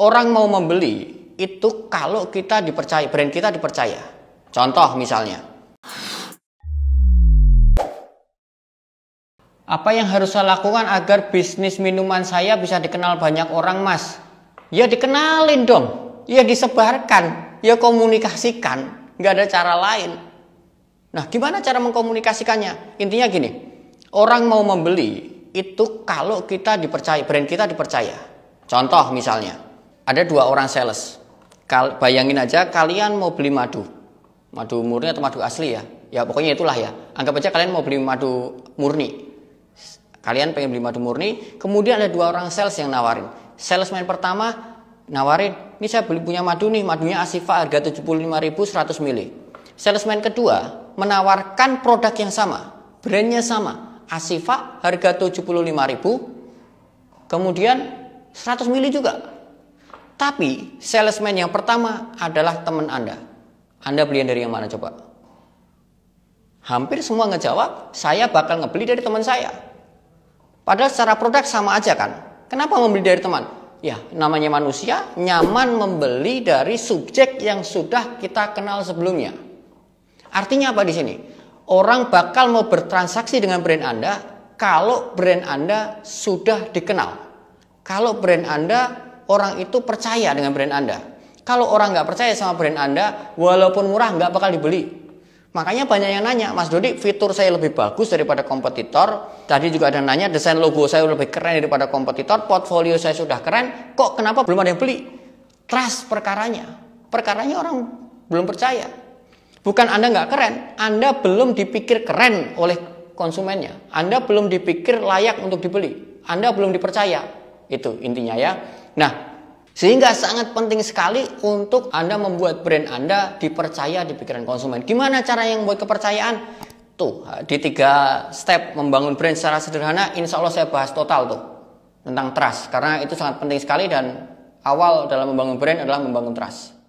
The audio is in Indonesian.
orang mau membeli itu kalau kita dipercaya, brand kita dipercaya. Contoh misalnya. Apa yang harus saya lakukan agar bisnis minuman saya bisa dikenal banyak orang, Mas? Ya dikenalin dong. Ya disebarkan, ya komunikasikan. Nggak ada cara lain. Nah, gimana cara mengkomunikasikannya? Intinya gini, orang mau membeli itu kalau kita dipercaya, brand kita dipercaya. Contoh misalnya, ada dua orang sales. Kal bayangin aja kalian mau beli madu. Madu murni atau madu asli ya. Ya pokoknya itulah ya. Anggap aja kalian mau beli madu murni. Kalian pengen beli madu murni, kemudian ada dua orang sales yang nawarin. Salesman pertama nawarin, "Ini saya beli punya madu nih, madunya Asifa harga 75.100 100 mili." Salesman kedua menawarkan produk yang sama, brandnya sama, Asifa harga 75.000 kemudian 100 mili juga tapi salesman yang pertama adalah teman Anda. Anda beli dari yang mana coba? Hampir semua ngejawab, saya bakal ngebeli dari teman saya. Padahal secara produk sama aja kan? Kenapa membeli dari teman? Ya, namanya manusia nyaman membeli dari subjek yang sudah kita kenal sebelumnya. Artinya apa di sini? Orang bakal mau bertransaksi dengan brand Anda kalau brand Anda sudah dikenal. Kalau brand Anda orang itu percaya dengan brand Anda. Kalau orang nggak percaya sama brand Anda, walaupun murah nggak bakal dibeli. Makanya banyak yang nanya, Mas Dodi, fitur saya lebih bagus daripada kompetitor. Tadi juga ada yang nanya, desain logo saya lebih keren daripada kompetitor, portfolio saya sudah keren, kok kenapa belum ada yang beli? Trust perkaranya. Perkaranya orang belum percaya. Bukan Anda nggak keren, Anda belum dipikir keren oleh konsumennya. Anda belum dipikir layak untuk dibeli. Anda belum dipercaya. Itu intinya ya. Nah, sehingga sangat penting sekali untuk Anda membuat brand Anda dipercaya di pikiran konsumen. Gimana cara yang membuat kepercayaan? Tuh, di tiga step membangun brand secara sederhana, insya Allah saya bahas total tuh. Tentang trust, karena itu sangat penting sekali dan awal dalam membangun brand adalah membangun trust.